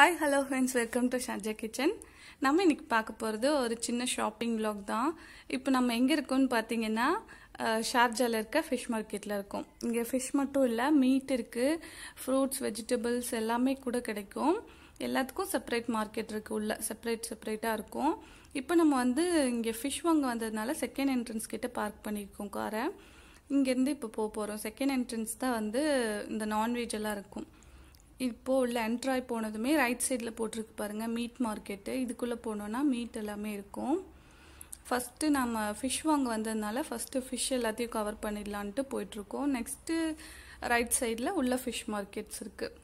hi hello friends welcome to Sharjah kitchen நம்ம இன்றைக்கி பார்க்க போகிறது ஒரு சின்ன ஷாப்பிங் வ்ளாக் தான் இப்போ நம்ம எங்கே இருக்கோம்னு பார்த்தீங்கன்னா ஷார்ஜாவில் இருக்க ஃபிஷ் மார்க்கெட்டில் இருக்கும் இங்கே ஃபிஷ் மட்டும் இல்லை மீட் இருக்குது ஃப்ரூட்ஸ் வெஜிடபிள்ஸ் எல்லாமே கூட கிடைக்கும் எல்லாத்துக்கும் செப்பரேட் மார்க்கெட் இருக்குது உள்ள செப்பரேட் செப்பரேட்டாக இருக்கும் இப்போ நம்ம வந்து இங்கே ஃபிஷ் வாங்க வந்ததுனால செகண்ட் என்ட்ரன்ஸ் கிட்டே பார்க் பண்ணியிருக்கோம் காரை இங்கேருந்து இப்போ போக போகிறோம் செகண்ட் என்ட்ரன்ஸ் தான் வந்து இந்த நான்வெஜ் எல்லாம் இருக்கும் இப்போது உள்ள என்ட்ராய் போனதுமே ரைட் சைடில் போட்டிருக்கு பாருங்கள் மீட் மார்க்கெட்டு இதுக்குள்ளே போனோன்னா மீட் எல்லாமே இருக்கும் ஃபஸ்ட்டு நம்ம ஃபிஷ் வாங்க வந்ததுனால ஃபஸ்ட்டு ஃபிஷ் எல்லாத்தையும் கவர் பண்ணிடலான்ட்டு போயிட்டுருக்கோம் நெக்ஸ்ட்டு ரைட் சைடில் உள்ள ஃபிஷ் மார்க்கெட்ஸ் இருக்குது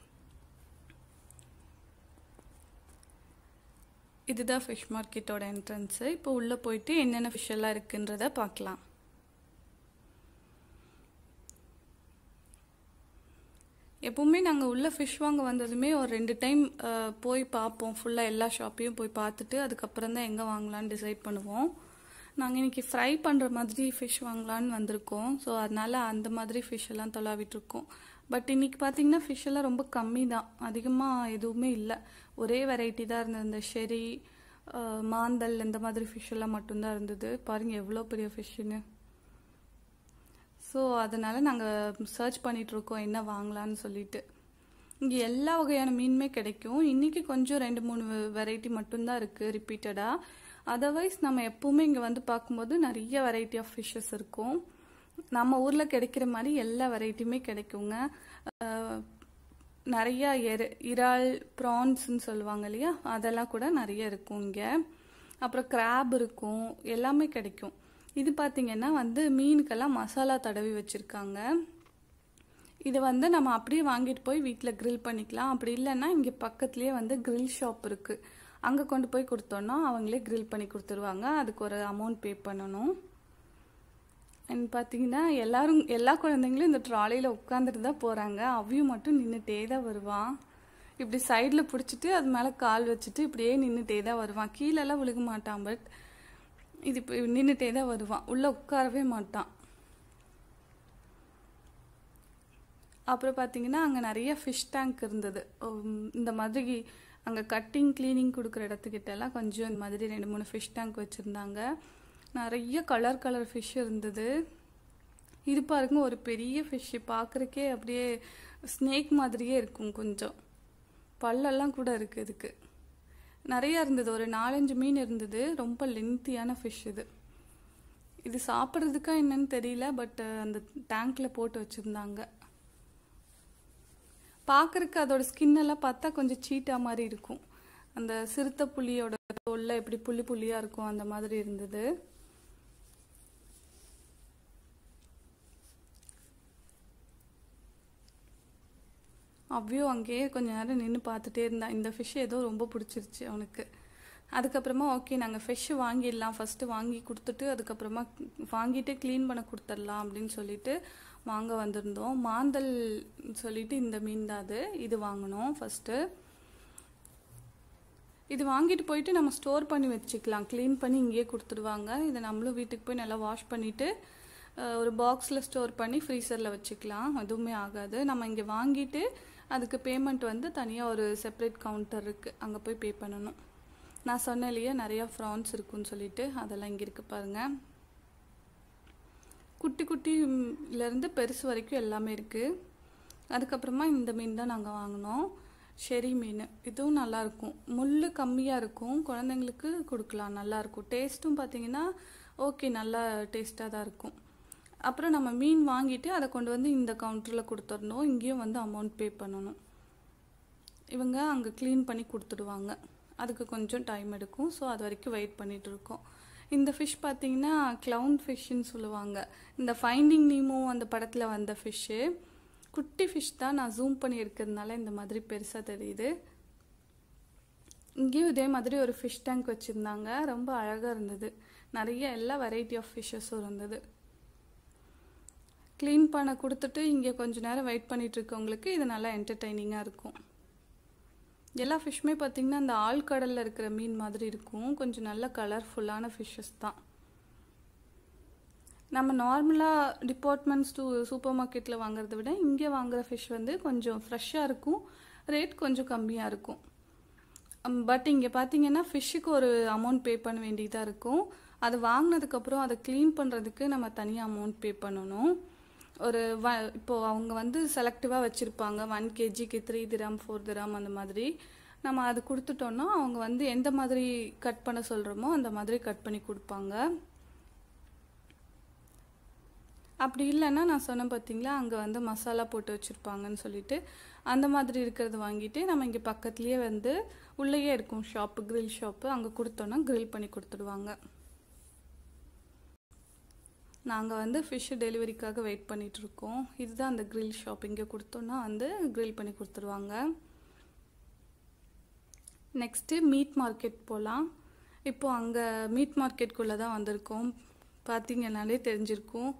இதுதான் ஃபிஷ் மார்க்கெட்டோட என்ட்ரன்ஸு இப்போ உள்ளே போயிட்டு என்னென்ன ஃபிஷ் எல்லாம் இருக்குன்றதை பார்க்கலாம் எப்போவுமே நாங்கள் உள்ள ஃபிஷ் வாங்க வந்ததுமே ஒரு ரெண்டு டைம் போய் பார்ப்போம் ஃபுல்லாக எல்லா ஷாப்பையும் போய் பார்த்துட்டு அதுக்கப்புறம் தான் எங்கே வாங்கலான்னு டிசைட் பண்ணுவோம் நாங்கள் இன்றைக்கி ஃப்ரை பண்ணுற மாதிரி ஃபிஷ் வாங்கலான்னு வந்திருக்கோம் ஸோ அதனால் அந்த மாதிரி ஃபிஷ் எல்லாம் தொலாவிட்டுருக்கோம் பட் இன்றைக்கி பார்த்தீங்கன்னா ஃபிஷ் எல்லாம் ரொம்ப கம்மி தான் அதிகமாக எதுவுமே இல்லை ஒரே வெரைட்டி தான் இருந்தது இந்த ஷெரி மாந்தல் இந்த மாதிரி ஃபிஷ் எல்லாம் மட்டும்தான் இருந்தது பாருங்கள் எவ்வளோ பெரிய ஃபிஷ்ஷுன்னு ஸோ அதனால் நாங்கள் சர்ச் பண்ணிகிட்ருக்கோம் என்ன வாங்கலான்னு சொல்லிட்டு இங்கே எல்லா வகையான மீனுமே கிடைக்கும் இன்றைக்கி கொஞ்சம் ரெண்டு மூணு வெரைட்டி மட்டும்தான் இருக்குது ரிப்பீட்டடாக அதர்வைஸ் நம்ம எப்போவுமே இங்கே வந்து பார்க்கும்போது நிறைய வெரைட்டி ஆஃப் ஃபிஷ்ஷஸ் இருக்கும் நம்ம ஊரில் கிடைக்கிற மாதிரி எல்லா வெரைட்டியுமே கிடைக்குங்க நிறையா எர இறால் ப்ரான்ஸ்ன்னு சொல்லுவாங்க இல்லையா அதெல்லாம் கூட நிறைய இருக்கும் இங்கே அப்புறம் கிராப் இருக்கும் எல்லாமே கிடைக்கும் இது பார்த்திங்கன்னா வந்து மீனுக்கெல்லாம் மசாலா தடவி வச்சுருக்காங்க இதை வந்து நம்ம அப்படியே வாங்கிட்டு போய் வீட்டில் க்ரில் பண்ணிக்கலாம் அப்படி இல்லைன்னா இங்கே பக்கத்துலேயே வந்து க்ரில் ஷாப் இருக்குது அங்கே கொண்டு போய் கொடுத்தோன்னா அவங்களே க்ரில் பண்ணி கொடுத்துருவாங்க அதுக்கு ஒரு அமௌண்ட் பே பண்ணணும் அண்ட் பார்த்தீங்கன்னா எல்லாரும் எல்லா குழந்தைங்களும் இந்த ட்ராலியில் உட்காந்துட்டு தான் போகிறாங்க அவ்வியும் மட்டும் நின்றுட்டே தான் வருவான் இப்படி சைடில் பிடிச்சிட்டு அது மேலே கால் வச்சுட்டு இப்படியே நின்றுட்டே தான் வருவான் கீழெல்லாம் விழுக மாட்டான் பட் இது இப்போ நின்றுட்டே தான் வருவான் உள்ளே உட்காரவே மாட்டான் அப்புறம் பார்த்தீங்கன்னா அங்கே நிறைய ஃபிஷ் டேங்க் இருந்தது இந்த மாதிரி அங்கே கட்டிங் க்ளீனிங் கொடுக்குற இடத்துக்கிட்டலாம் கொஞ்சம் இந்த மாதிரி ரெண்டு மூணு ஃபிஷ் டேங்க் வச்சுருந்தாங்க நிறைய கலர் கலர் ஃபிஷ் இருந்தது இது பாருங்க ஒரு பெரிய ஃபிஷ்ஷு பார்க்குறக்கே அப்படியே ஸ்னேக் மாதிரியே இருக்கும் கொஞ்சம் பல்லெல்லாம் கூட இருக்குது இதுக்கு நிறையா இருந்தது ஒரு நாலஞ்சு மீன் இருந்தது ரொம்ப லென்த்தியான ஃபிஷ் இது இது சாப்பிட்றதுக்கா என்னன்னு தெரியல பட் அந்த டேங்கில் போட்டு வச்சுருந்தாங்க பார்க்குறக்கு அதோட ஸ்கின்னெல்லாம் பார்த்தா கொஞ்சம் சீட்டாக மாதிரி இருக்கும் அந்த சிறுத்தை புளியோட தோலில் எப்படி புள்ளி புள்ளியாக இருக்கும் அந்த மாதிரி இருந்தது அவ்வியும் அங்கேயே கொஞ்சம் நேரம் நின்று பார்த்துட்டே இருந்தான் இந்த ஃபிஷ் ஏதோ ரொம்ப பிடிச்சிருச்சு அவனுக்கு அதுக்கப்புறமா ஓகே நாங்கள் ஃபிஷ்ஷு வாங்கிடலாம் ஃபஸ்ட்டு வாங்கி கொடுத்துட்டு அதுக்கப்புறமா வாங்கிட்டு க்ளீன் பண்ண கொடுத்துடலாம் அப்படின்னு சொல்லிட்டு வாங்க வந்திருந்தோம் மாந்தல் சொல்லிட்டு இந்த மீன் தான் அது இது வாங்கினோம் ஃபஸ்ட்டு இது வாங்கிட்டு போயிட்டு நம்ம ஸ்டோர் பண்ணி வச்சுக்கலாம் க்ளீன் பண்ணி இங்கேயே கொடுத்துடுவாங்க இதை நம்மளும் வீட்டுக்கு போய் நல்லா வாஷ் பண்ணிவிட்டு ஒரு பாக்ஸில் ஸ்டோர் பண்ணி ஃப்ரீசரில் வச்சுக்கலாம் எதுவுமே ஆகாது நம்ம இங்கே வாங்கிட்டு அதுக்கு பேமெண்ட் வந்து தனியாக ஒரு செப்பரேட் கவுண்டர் இருக்குது அங்கே போய் பே பண்ணணும் நான் சொன்னலையே நிறையா ஃப்ரான்ஸ் இருக்குன்னு சொல்லிட்டு அதெல்லாம் இங்கே இருக்குது பாருங்கள் குட்டி குட்டிலேருந்து பெருசு வரைக்கும் எல்லாமே இருக்குது அதுக்கப்புறமா இந்த மீன் தான் நாங்கள் வாங்கினோம் ஷெரி மீன் இதுவும் நல்லாயிருக்கும் முள் கம்மியாக இருக்கும் குழந்தைங்களுக்கு கொடுக்கலாம் நல்லாயிருக்கும் டேஸ்ட்டும் பார்த்தீங்கன்னா ஓகே நல்லா டேஸ்ட்டாக தான் இருக்கும் அப்புறம் நம்ம மீன் வாங்கிட்டு அதை கொண்டு வந்து இந்த கவுண்டரில் கொடுத்துடணும் இங்கேயும் வந்து அமௌண்ட் பே பண்ணணும் இவங்க அங்கே க்ளீன் பண்ணி கொடுத்துடுவாங்க அதுக்கு கொஞ்சம் டைம் எடுக்கும் ஸோ அது வரைக்கும் வெயிட் பண்ணிகிட்டு இருக்கோம் இந்த ஃபிஷ் பார்த்தீங்கன்னா க்ளவுன் ஃபிஷ்ஷுன்னு சொல்லுவாங்க இந்த ஃபைண்டிங் நீமோ அந்த படத்தில் வந்த ஃபிஷ்ஷு குட்டி ஃபிஷ் தான் நான் ஜூம் பண்ணி இருக்கிறதுனால இந்த மாதிரி பெருசாக தெரியுது இங்கேயும் இதே மாதிரி ஒரு ஃபிஷ் டேங்க் வச்சுருந்தாங்க ரொம்ப அழகாக இருந்தது நிறைய எல்லா வெரைட்டி ஆஃப் ஃபிஷ்ஷஸும் இருந்தது க்ளீன் பண்ண கொடுத்துட்டு இங்கே கொஞ்சம் நேரம் வெயிட் பண்ணிகிட்ருக்கவங்களுக்கு இது நல்லா என்டர்டெய்னிங்காக இருக்கும் எல்லா ஃபிஷ்ஷுமே பார்த்திங்கன்னா அந்த ஆழ்கடலில் இருக்கிற மீன் மாதிரி இருக்கும் கொஞ்சம் நல்ல கலர்ஃபுல்லான ஃபிஷ்ஷஸ் தான் நம்ம நார்மலாக டிபார்ட்மெண்ட்ஸ் டூ சூப்பர் மார்க்கெட்டில் வாங்குறத விட இங்கே வாங்குகிற ஃபிஷ் வந்து கொஞ்சம் ஃப்ரெஷ்ஷாக இருக்கும் ரேட் கொஞ்சம் கம்மியாக இருக்கும் பட் um, இங்கே பார்த்தீங்கன்னா ஃபிஷ்ஷுக்கு ஒரு அமௌண்ட் பே பண்ண வேண்டியதாக இருக்கும் அது வாங்கினதுக்கப்புறம் அதை க்ளீன் பண்ணுறதுக்கு நம்ம தனியாக அமௌண்ட் பே பண்ணணும் ஒரு வ இப்போது அவங்க வந்து செலக்டிவாக வச்சுருப்பாங்க ஒன் கேஜிக்கு த்ரீ திராம் ஃபோர் திராம் அந்த மாதிரி நம்ம அது கொடுத்துட்டோன்னா அவங்க வந்து எந்த மாதிரி கட் பண்ண சொல்கிறோமோ அந்த மாதிரி கட் பண்ணி கொடுப்பாங்க அப்படி இல்லைன்னா நான் சொன்னேன் பார்த்தீங்களா அங்கே வந்து மசாலா போட்டு வச்சுருப்பாங்கன்னு சொல்லிட்டு அந்த மாதிரி இருக்கிறத வாங்கிட்டு நம்ம இங்கே பக்கத்துலேயே வந்து உள்ளேயே இருக்கும் ஷாப்பு க்ரில் ஷாப்பு அங்கே கொடுத்தோன்னா க்ரில் பண்ணி கொடுத்துடுவாங்க நாங்கள் வந்து ஃபிஷ்ஷு டெலிவரிக்காக வெயிட் பண்ணிகிட்ருக்கோம் இதுதான் அந்த க்ரில் ஷாப் இங்கே கொடுத்தோன்னா வந்து க்ரில் பண்ணி கொடுத்துருவாங்க நெக்ஸ்ட்டு மீட் மார்க்கெட் போகலாம் இப்போது அங்கே மீட் மார்க்கெட்குள்ளே தான் வந்திருக்கோம் பார்த்தீங்கன்னாலே தெரிஞ்சிருக்கும்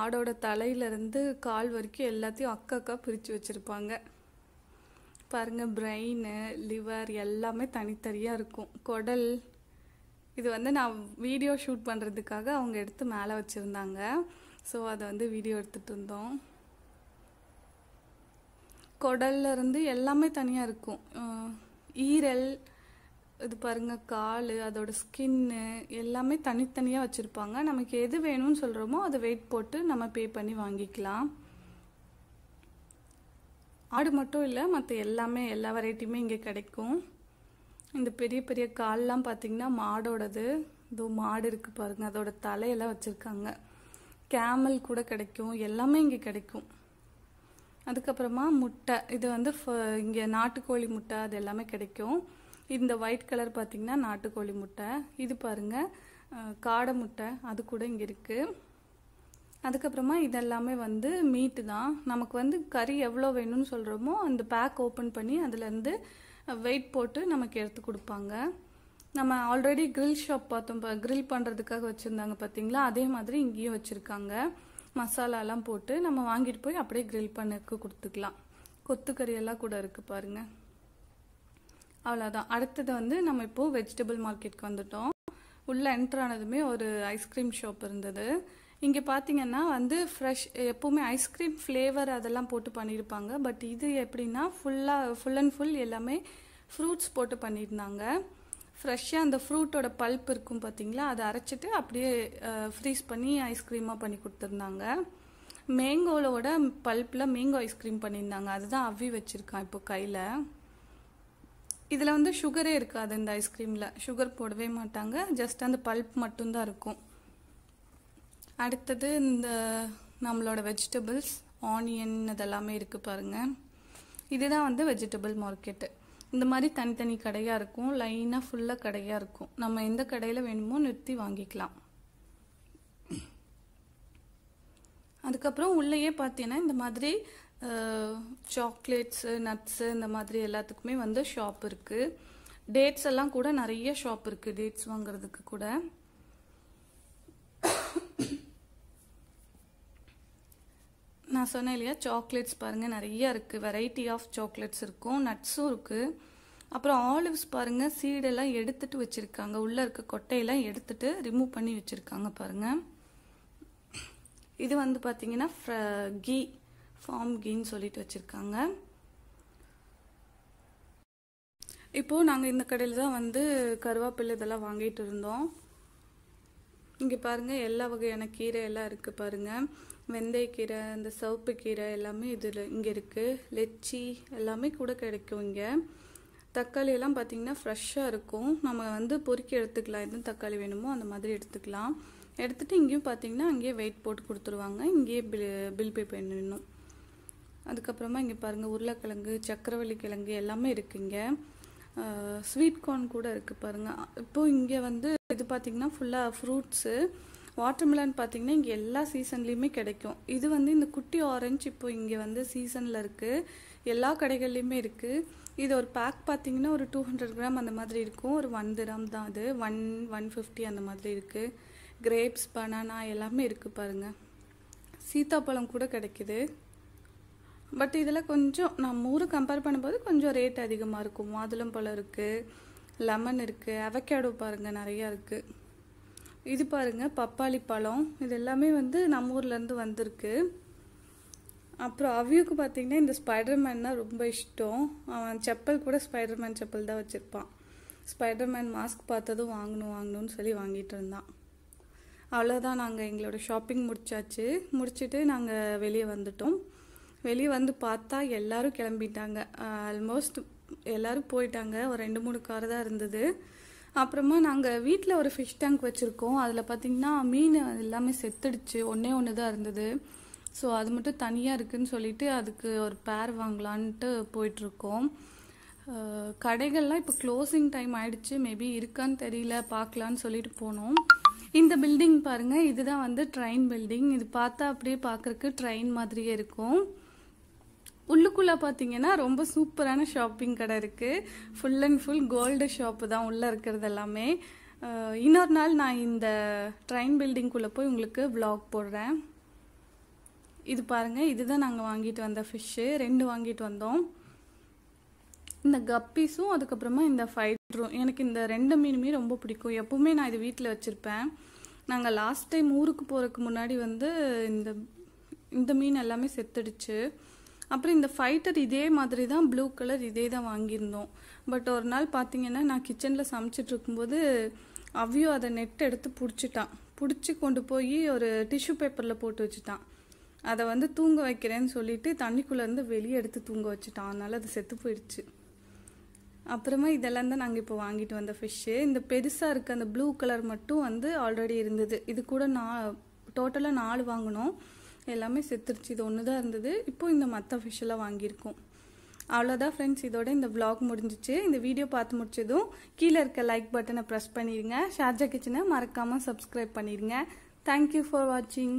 ஆடோட தலையிலேருந்து கால் வரைக்கும் எல்லாத்தையும் அக்கா அக்கா பிரித்து வச்சுருப்பாங்க பாருங்கள் பிரெயின் லிவர் எல்லாமே தனித்தனியாக இருக்கும் குடல் இது வந்து நான் வீடியோ ஷூட் பண்ணுறதுக்காக அவங்க எடுத்து மேலே வச்சுருந்தாங்க ஸோ அதை வந்து வீடியோ எடுத்துகிட்டு இருந்தோம் இருந்து எல்லாமே தனியாக இருக்கும் ஈரல் இது பாருங்கள் கால் அதோட ஸ்கின்னு எல்லாமே தனித்தனியாக வச்சுருப்பாங்க நமக்கு எது வேணும்னு சொல்கிறோமோ அதை வெயிட் போட்டு நம்ம பே பண்ணி வாங்கிக்கலாம் ஆடு மட்டும் இல்லை மற்ற எல்லாமே எல்லா வெரைட்டியுமே இங்கே கிடைக்கும் இந்த பெரிய பெரிய கால்லாம் பார்த்தீங்கன்னா மாடோடது இதோ மாடு இருக்குது பாருங்கள் அதோட தலையெல்லாம் வச்சுருக்காங்க கேமல் கூட கிடைக்கும் எல்லாமே இங்கே கிடைக்கும் அதுக்கப்புறமா முட்டை இது வந்து இங்கே நாட்டுக்கோழி முட்டை அது எல்லாமே கிடைக்கும் இந்த ஒயிட் கலர் பார்த்திங்கன்னா நாட்டுக்கோழி முட்டை இது பாருங்க காடை முட்டை அது கூட இங்கே இருக்குது அதுக்கப்புறமா இதெல்லாமே வந்து மீட்டு தான் நமக்கு வந்து கறி எவ்வளோ வேணும்னு சொல்கிறோமோ அந்த பேக் ஓப்பன் பண்ணி அதுலேருந்து வெயிட் போட்டு நமக்கு எடுத்து கொடுப்பாங்க நம்ம ஆல்ரெடி கிரில் ஷாப் பார்த்தோம் கிரில் பண்ணுறதுக்காக வச்சுருந்தாங்க பார்த்தீங்களா அதே மாதிரி இங்கேயும் வச்சுருக்காங்க மசாலாலாம் போட்டு நம்ம வாங்கிட்டு போய் அப்படியே கிரில் பண்ணக்கு கொடுத்துக்கலாம் கொத்துக்கறி எல்லாம் கூட இருக்குது பாருங்கள் அவ்வளோதான் அடுத்தது வந்து நம்ம இப்போது வெஜிடபிள் மார்க்கெட்க்கு வந்துட்டோம் உள்ளே என்ட்ரானதுமே ஒரு ஐஸ்கிரீம் ஷாப் இருந்தது இங்கே பார்த்தீங்கன்னா வந்து ஃப்ரெஷ் எப்போவுமே ஐஸ்கிரீம் ஃப்ளேவர் அதெல்லாம் போட்டு பண்ணியிருப்பாங்க பட் இது எப்படின்னா ஃபுல்லாக ஃபுல் அண்ட் ஃபுல் எல்லாமே ஃப்ரூட்ஸ் போட்டு பண்ணியிருந்தாங்க ஃப்ரெஷ்ஷாக அந்த ஃப்ரூட்டோட பல்ப் இருக்கும் பார்த்தீங்களா அதை அரைச்சிட்டு அப்படியே ஃப்ரீஸ் பண்ணி ஐஸ்கிரீமாக பண்ணி கொடுத்துருந்தாங்க மேங்கோவோட பல்ப்பில் மேங்கோ ஐஸ்கிரீம் பண்ணியிருந்தாங்க அதுதான் அவ்வி வச்சுருக்கான் இப்போ கையில் இதில் வந்து சுகரே இருக்காது இந்த ஐஸ்கிரீமில் சுகர் போடவே மாட்டாங்க ஜஸ்ட் அந்த பல்ப் மட்டும்தான் இருக்கும் அடுத்தது இந்த நம்மளோட வெஜிடபிள்ஸ் ஆனியன் இதெல்லாமே இருக்குது பாருங்கள் இதுதான் வந்து வெஜிடபிள் மார்க்கெட்டு இந்த மாதிரி தனித்தனி கடையாக இருக்கும் லைனாக ஃபுல்லாக கடையாக இருக்கும் நம்ம எந்த கடையில் வேணுமோ நிறுத்தி வாங்கிக்கலாம் அதுக்கப்புறம் உள்ளேயே பார்த்தீங்கன்னா இந்த மாதிரி சாக்லேட்ஸு நட்ஸு இந்த மாதிரி எல்லாத்துக்குமே வந்து ஷாப் இருக்குது டேட்ஸ் எல்லாம் கூட நிறைய ஷாப் இருக்குது டேட்ஸ் வாங்குறதுக்கு கூட நான் சொன்னேன் இல்லையா சாக்லேட்ஸ் பாருங்கள் நிறையா இருக்குது வெரைட்டி ஆஃப் சாக்லேட்ஸ் இருக்கும் நட்ஸும் இருக்குது அப்புறம் ஆலிவ்ஸ் பாருங்கள் சீடெல்லாம் எடுத்துட்டு வச்சுருக்காங்க உள்ளே இருக்க கொட்டையெல்லாம் எடுத்துட்டு ரிமூவ் பண்ணி வச்சுருக்காங்க பாருங்கள் இது வந்து பார்த்தீங்கன்னா கீ ஃபார்ம் கீன்னு சொல்லிட்டு வச்சுருக்காங்க இப்போது நாங்கள் இந்த கடையில் தான் வந்து கருவேப்பிலை இதெல்லாம் வாங்கிட்டு இருந்தோம் இங்கே பாருங்கள் எல்லா வகையான கீரை எல்லாம் இருக்குது பாருங்கள் வெந்தயக்கீரை இந்த சவுப்பு கீரை எல்லாமே இதில் இங்கே இருக்குது லெச்சி எல்லாமே கூட கிடைக்கும் இங்கே தக்காளி எல்லாம் பார்த்திங்கன்னா ஃப்ரெஷ்ஷாக இருக்கும் நம்ம வந்து பொறுக்கி எடுத்துக்கலாம் எதுவும் தக்காளி வேணுமோ அந்த மாதிரி எடுத்துக்கலாம் எடுத்துகிட்டு இங்கேயும் பார்த்திங்கன்னா அங்கேயே வெயிட் போட்டு கொடுத்துருவாங்க இங்கேயே பில் பில் பே பண்ணிடணும் அதுக்கப்புறமா இங்கே பாருங்கள் உருளைக்கிழங்கு சக்கரவள்ளி கிழங்கு எல்லாமே இங்கே ஸ்வீட் கார்ன் கூட இருக்குது பாருங்கள் இப்போது இங்கே வந்து இது பார்த்திங்கன்னா ஃபுல்லாக ஃப்ரூட்ஸு வாட்டர்மிலன் பார்த்தீங்கன்னா இங்கே எல்லா சீசன்லேயுமே கிடைக்கும் இது வந்து இந்த குட்டி ஆரஞ்சு இப்போ இங்கே வந்து சீசனில் இருக்குது எல்லா கடைகள்லேயுமே இருக்குது இது ஒரு பேக் பார்த்திங்கன்னா ஒரு டூ ஹண்ட்ரட் கிராம் அந்த மாதிரி இருக்கும் ஒரு ஒன் கிராம் தான் அது ஒன் ஒன் ஃபிஃப்டி அந்த மாதிரி இருக்குது கிரேப்ஸ் பனானா எல்லாமே இருக்குது பாருங்கள் சீத்தாப்பழம் கூட கிடைக்கிது பட் இதில் கொஞ்சம் நம்ம ஊரை கம்பேர் பண்ணும்போது கொஞ்சம் ரேட் அதிகமாக இருக்கும் மாதுளம்பழம் இருக்குது லெமன் இருக்குது அவக்கேடோ பாருங்கள் நிறையா இருக்குது இது பாருங்கள் பப்பாளி பழம் இது எல்லாமே வந்து நம்ம ஊர்லேருந்து வந்திருக்கு அப்புறம் அவ்யூக்கு பார்த்தீங்கன்னா இந்த ஸ்பைடர்மேன்னா ரொம்ப இஷ்டம் அவன் செப்பல் கூட ஸ்பைடர்மேன் செப்பல் தான் வச்சுருப்பான் ஸ்பைடர்மேன் மாஸ்க் பார்த்ததும் வாங்கணும் வாங்கணும்னு சொல்லி வாங்கிட்டு இருந்தான் அவ்வளோதான் நாங்கள் எங்களோட ஷாப்பிங் முடிச்சாச்சு முடிச்சுட்டு நாங்கள் வெளியே வந்துட்டோம் வெளியே வந்து பார்த்தா எல்லோரும் கிளம்பிட்டாங்க ஆல்மோஸ்ட் எல்லோரும் போயிட்டாங்க ஒரு ரெண்டு மூணு கார் தான் இருந்தது அப்புறமா நாங்கள் வீட்டில் ஒரு ஃபிஷ் டேங்க் வச்சுருக்கோம் அதில் பார்த்திங்கன்னா மீன் எல்லாமே செத்துடுச்சு ஒன்றே ஒன்று தான் இருந்தது ஸோ அது மட்டும் தனியாக இருக்குதுன்னு சொல்லிட்டு அதுக்கு ஒரு பேர் வாங்கலான்ட்டு போயிட்டுருக்கோம் கடைகள்லாம் இப்போ க்ளோசிங் டைம் ஆயிடுச்சு மேபி இருக்கான்னு தெரியல பார்க்கலான்னு சொல்லிட்டு போனோம் இந்த பில்டிங் பாருங்கள் இதுதான் வந்து ட்ரெயின் பில்டிங் இது பார்த்தா அப்படியே பார்க்குறக்கு ட்ரெயின் மாதிரியே இருக்கும் உள்ளுக்குள்ளே பார்த்தீங்கன்னா ரொம்ப சூப்பரான ஷாப்பிங் கடை இருக்குது full and full gold shop தான் உள்ளே இருக்கிறது எல்லாமே இன்னொரு நாள் நான் இந்த ட்ரெயின் பில்டிங்குள்ளே போய் உங்களுக்கு விலாக் போடுறேன் இது பாருங்கள் இதுதான் நாங்கள் வாங்கிட்டு வந்த ஃபிஷ்ஷு ரெண்டு வாங்கிட்டு வந்தோம் இந்த கப்பீஸும் அதுக்கப்புறமா இந்த ஃபைட்ரும் எனக்கு இந்த ரெண்டு மீனுமே ரொம்ப பிடிக்கும் எப்பவுமே நான் இது வீட்டில் வச்சுருப்பேன் நாங்கள் லாஸ்ட் டைம் ஊருக்கு போகிறதுக்கு முன்னாடி வந்து இந்த இந்த மீன் எல்லாமே செத்துடுச்சு அப்புறம் இந்த ஃபைட்டர் இதே மாதிரி தான் ப்ளூ கலர் இதே தான் வாங்கியிருந்தோம் பட் ஒரு நாள் பார்த்தீங்கன்னா நான் கிச்சனில் சமைச்சிட்டு இருக்கும்போது அவ்வியோ அதை நெட் எடுத்து பிடிச்சிட்டான் பிடிச்சி கொண்டு போய் ஒரு டிஷ்யூ பேப்பரில் போட்டு வச்சுட்டான் அதை வந்து தூங்க வைக்கிறேன்னு சொல்லிட்டு தண்ணிக்குள்ளேருந்து வெளியே எடுத்து தூங்க வச்சுட்டான் அதனால் அது செத்து போயிடுச்சு அப்புறமா இதெல்லாம் தான் நாங்கள் இப்போ வாங்கிட்டு வந்த ஃபிஷ்ஷு இந்த பெருசாக இருக்க அந்த ப்ளூ கலர் மட்டும் வந்து ஆல்ரெடி இருந்தது இது கூட நான் டோட்டலாக நாலு வாங்கினோம் எல்லாமே செத்துருச்சு இது ஒன்று தான் இருந்தது இப்போது இந்த மற்ற ஃபிஷ்ஷெல்லாம் வாங்கியிருக்கோம் அவ்வளோதான் ஃப்ரெண்ட்ஸ் இதோட இந்த விலாக் முடிஞ்சிச்சு இந்த வீடியோ பார்த்து முடிச்சதும் கீழே இருக்க லைக் பட்டனை ப்ரெஸ் பண்ணிடுங்க ஷார்ஜா கிச்சனை மறக்காமல் சப்ஸ்கிரைப் பண்ணிடுங்க தேங்க்யூ ஃபார் வாட்சிங்